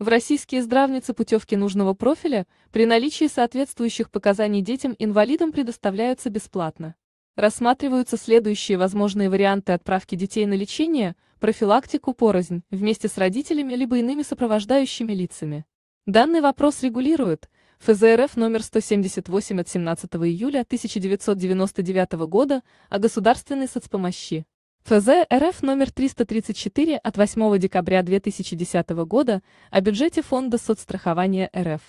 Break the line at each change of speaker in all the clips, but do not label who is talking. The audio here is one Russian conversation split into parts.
В российские здравницы путевки нужного профиля при наличии соответствующих показаний детям-инвалидам предоставляются бесплатно. Рассматриваются следующие возможные варианты отправки детей на лечение, профилактику порознь, вместе с родителями либо иными сопровождающими лицами. Данный вопрос регулирует ФЗРФ номер 178 от 17 июля 1999 года о государственной соцпомощи. ФЗ РФ номер 334 от 8 декабря 2010 года о бюджете Фонда соцстрахования РФ.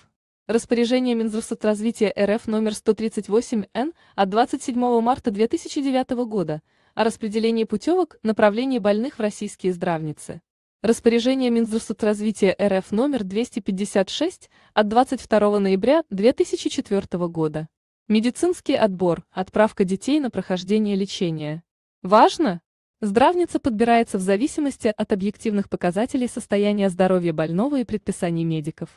Распоряжение Минздравсоцразвития РФ номер 138Н от 27 марта 2009 года о распределении путевок направлении больных в российские здравницы. Распоряжение Минздравсоцразвития РФ номер 256 от 22 ноября 2004 года. Медицинский отбор, отправка детей на прохождение лечения. Важно, Здравница подбирается в зависимости от объективных показателей состояния здоровья больного и предписаний медиков.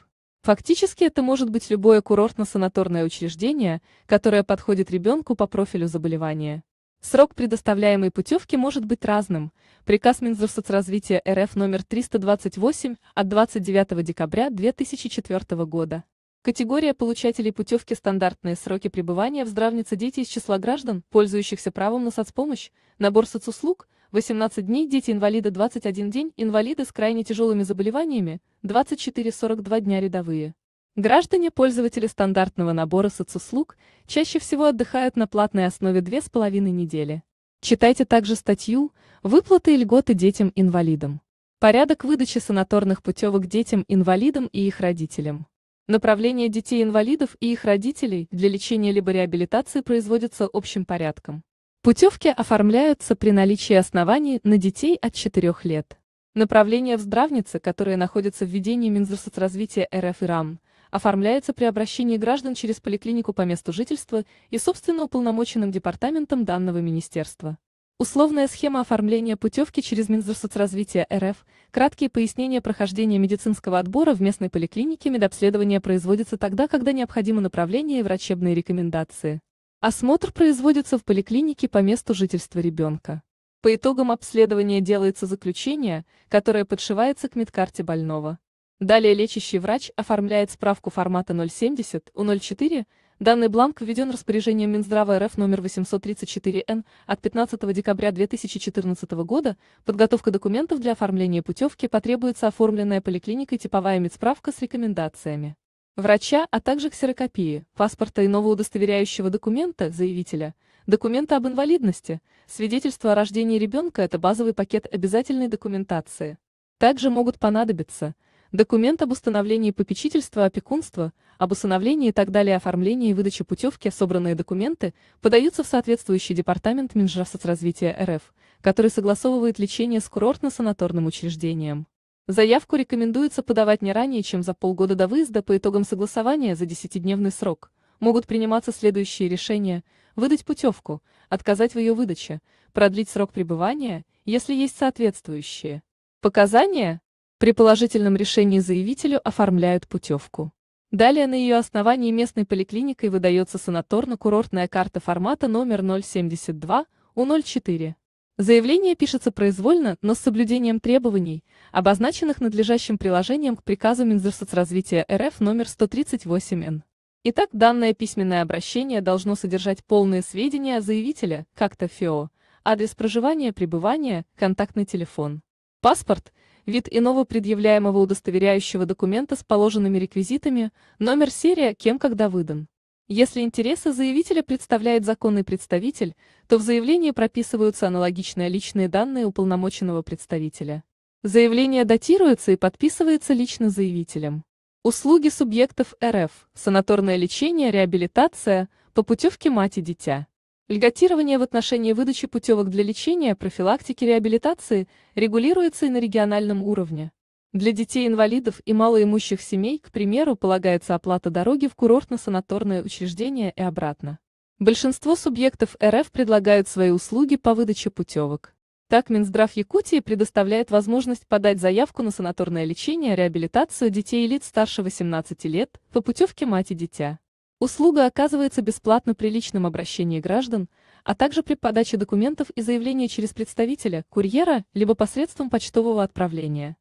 Фактически это может быть любое курортно-санаторное учреждение, которое подходит ребенку по профилю заболевания. Срок предоставляемой путевки может быть разным. Приказ Минздравсоцразвития РФ номер 328 от 29 декабря 2004 года. Категория получателей путевки «Стандартные сроки пребывания в здравнице дети из числа граждан, пользующихся правом на соцпомощь, набор соцуслуг, 18 дней дети-инвалиды 21 день, инвалиды с крайне тяжелыми заболеваниями, 24-42 дня рядовые. Граждане-пользователи стандартного набора соцуслуг чаще всего отдыхают на платной основе 2,5 недели. Читайте также статью «Выплаты и льготы детям-инвалидам». Порядок выдачи санаторных путевок детям-инвалидам и их родителям. Направление детей-инвалидов и их родителей для лечения либо реабилитации производится общим порядком. Путевки оформляются при наличии оснований на детей от 4 лет. Направление в здравнице, которое находится в ведении Минздравсоцразвития РФ и РАМ, оформляется при обращении граждан через поликлинику по месту жительства и собственно уполномоченным департаментом данного министерства. Условная схема оформления путевки через Минздрсоцразвитие РФ, краткие пояснения прохождения медицинского отбора в местной поликлинике медобследование производится тогда, когда необходимо направление и врачебные рекомендации. Осмотр производится в поликлинике по месту жительства ребенка. По итогам обследования делается заключение, которое подшивается к медкарте больного. Далее лечащий врач оформляет справку формата 070 у 04 Данный бланк введен распоряжением Минздрава РФ номер 834-Н от 15 декабря 2014 года. Подготовка документов для оформления путевки потребуется оформленная поликлиникой типовая медсправка с рекомендациями врача, а также ксерокопии, паспорта и иного удостоверяющего документа заявителя, документа об инвалидности, свидетельство о рождении ребенка – это базовый пакет обязательной документации. Также могут понадобиться – Документ об установлении попечительства, опекунства, об усыновлении и так далее оформление и выдача путевки, собранные документы, подаются в соответствующий департамент Минжравсоцразвития РФ, который согласовывает лечение с курортно-санаторным учреждением. Заявку рекомендуется подавать не ранее, чем за полгода до выезда по итогам согласования за 10-дневный срок. Могут приниматься следующие решения – выдать путевку, отказать в ее выдаче, продлить срок пребывания, если есть соответствующие. Показания – при положительном решении заявителю оформляют путевку. Далее на ее основании местной поликлиникой выдается санаторно-курортная карта формата номер 072 У04. Заявление пишется произвольно, но с соблюдением требований, обозначенных надлежащим приложением к приказу Минздравсоцразвития РФ номер 138Н. Итак, данное письменное обращение должно содержать полные сведения о заявителе, как-то ФИО, адрес проживания, пребывания, контактный телефон, паспорт – вид иного предъявляемого удостоверяющего документа с положенными реквизитами, номер серия, кем когда выдан. Если интересы заявителя представляет законный представитель, то в заявлении прописываются аналогичные личные данные уполномоченного представителя. Заявление датируется и подписывается лично заявителем. Услуги субъектов РФ, санаторное лечение, реабилитация, по путевке мать и дитя. Льготирование в отношении выдачи путевок для лечения, профилактики, реабилитации регулируется и на региональном уровне. Для детей-инвалидов и малоимущих семей, к примеру, полагается оплата дороги в курортно-санаторное учреждение и обратно. Большинство субъектов РФ предлагают свои услуги по выдаче путевок. Так, Минздрав Якутии предоставляет возможность подать заявку на санаторное лечение, реабилитацию детей и лиц старше 18 лет по путевке мать и дитя. Услуга оказывается бесплатно при личном обращении граждан, а также при подаче документов и заявления через представителя, курьера, либо посредством почтового отправления.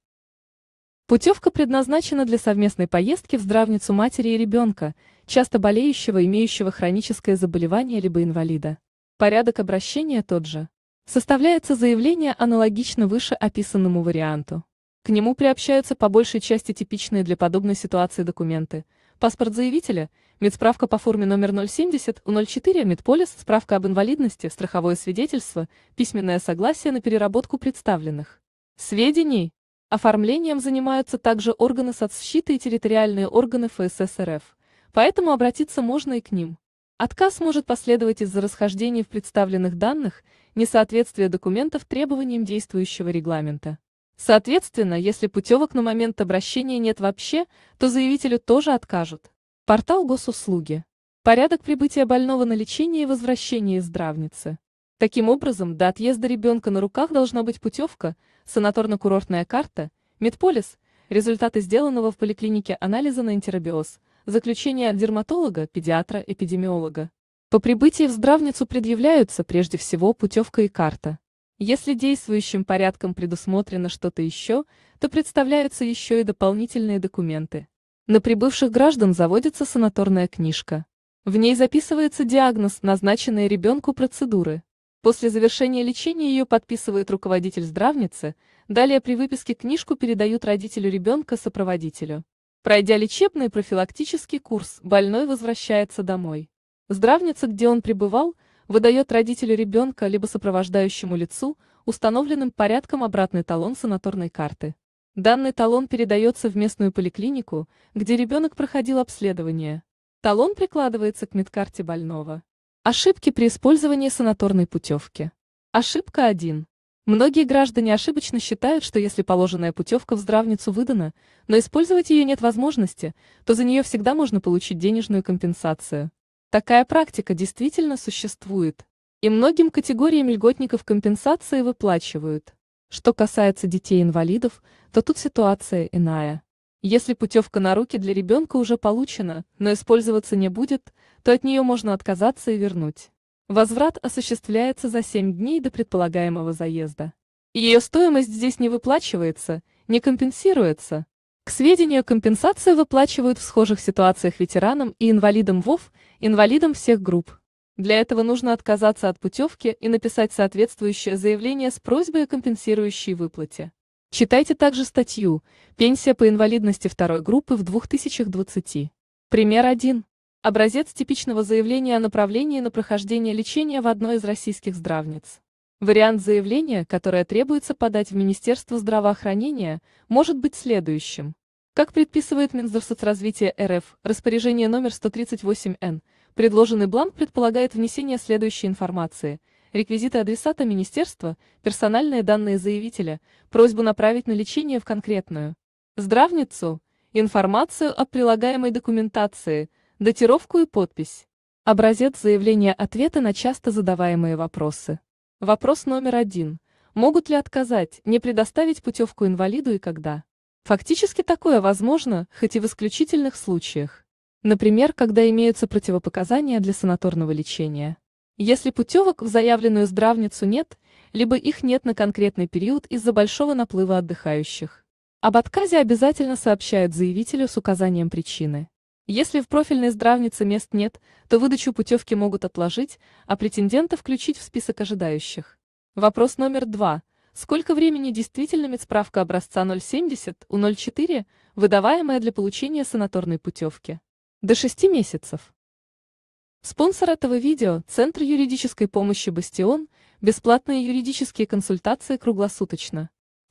Путевка предназначена для совместной поездки в здравницу матери и ребенка, часто болеющего, имеющего хроническое заболевание либо инвалида. Порядок обращения тот же. Составляется заявление аналогично выше описанному варианту. К нему приобщаются по большей части типичные для подобной ситуации документы – Паспорт заявителя, медсправка по форме номер 070-04, медполис, справка об инвалидности, страховое свидетельство, письменное согласие на переработку представленных сведений. Оформлением занимаются также органы соцсчета и территориальные органы ФССРФ, поэтому обратиться можно и к ним. Отказ может последовать из-за расхождений в представленных данных, несоответствия документов требованиям действующего регламента. Соответственно, если путевок на момент обращения нет вообще, то заявителю тоже откажут. Портал госуслуги. Порядок прибытия больного на лечение и возвращения из здравницы. Таким образом, до отъезда ребенка на руках должна быть путевка, санаторно-курортная карта, медполис, результаты сделанного в поликлинике анализа на энтеробиоз, заключение от дерматолога, педиатра, эпидемиолога. По прибытии в здравницу предъявляются прежде всего путевка и карта. Если действующим порядком предусмотрено что-то еще, то представляются еще и дополнительные документы. На прибывших граждан заводится санаторная книжка. В ней записывается диагноз, назначенные ребенку процедуры. После завершения лечения ее подписывает руководитель здравницы, далее при выписке книжку передают родителю ребенка сопроводителю. Пройдя лечебный профилактический курс, больной возвращается домой. Здравница, где он пребывал, выдает родителю ребенка либо сопровождающему лицу, установленным порядком обратный талон санаторной карты. Данный талон передается в местную поликлинику, где ребенок проходил обследование. Талон прикладывается к медкарте больного. Ошибки при использовании санаторной путевки. Ошибка 1. Многие граждане ошибочно считают, что если положенная путевка в здравницу выдана, но использовать ее нет возможности, то за нее всегда можно получить денежную компенсацию. Такая практика действительно существует. И многим категориям льготников компенсации выплачивают. Что касается детей-инвалидов, то тут ситуация иная. Если путевка на руки для ребенка уже получена, но использоваться не будет, то от нее можно отказаться и вернуть. Возврат осуществляется за 7 дней до предполагаемого заезда. Ее стоимость здесь не выплачивается, не компенсируется, к сведению, компенсацию выплачивают в схожих ситуациях ветеранам и инвалидам ВОВ, инвалидам всех групп. Для этого нужно отказаться от путевки и написать соответствующее заявление с просьбой о компенсирующей выплате. Читайте также статью «Пенсия по инвалидности второй группы в 2020». Пример 1. Образец типичного заявления о направлении на прохождение лечения в одной из российских здравниц. Вариант заявления, которое требуется подать в Министерство здравоохранения, может быть следующим. Как предписывает Минздрав РФ, распоряжение номер 138-Н, предложенный бланк предполагает внесение следующей информации – реквизиты адресата министерства, персональные данные заявителя, просьбу направить на лечение в конкретную здравницу, информацию о прилагаемой документации, датировку и подпись. Образец заявления ответа на часто задаваемые вопросы. Вопрос номер один. Могут ли отказать, не предоставить путевку инвалиду и когда? Фактически такое возможно, хоть и в исключительных случаях. Например, когда имеются противопоказания для санаторного лечения. Если путевок в заявленную здравницу нет, либо их нет на конкретный период из-за большого наплыва отдыхающих. Об отказе обязательно сообщают заявителю с указанием причины. Если в профильной здравнице мест нет, то выдачу путевки могут отложить, а претендента включить в список ожидающих. Вопрос номер два. Сколько времени действительно медсправка образца 070 у 04, выдаваемая для получения санаторной путевки? До 6 месяцев. Спонсор этого видео – Центр юридической помощи «Бастион», бесплатные юридические консультации круглосуточно.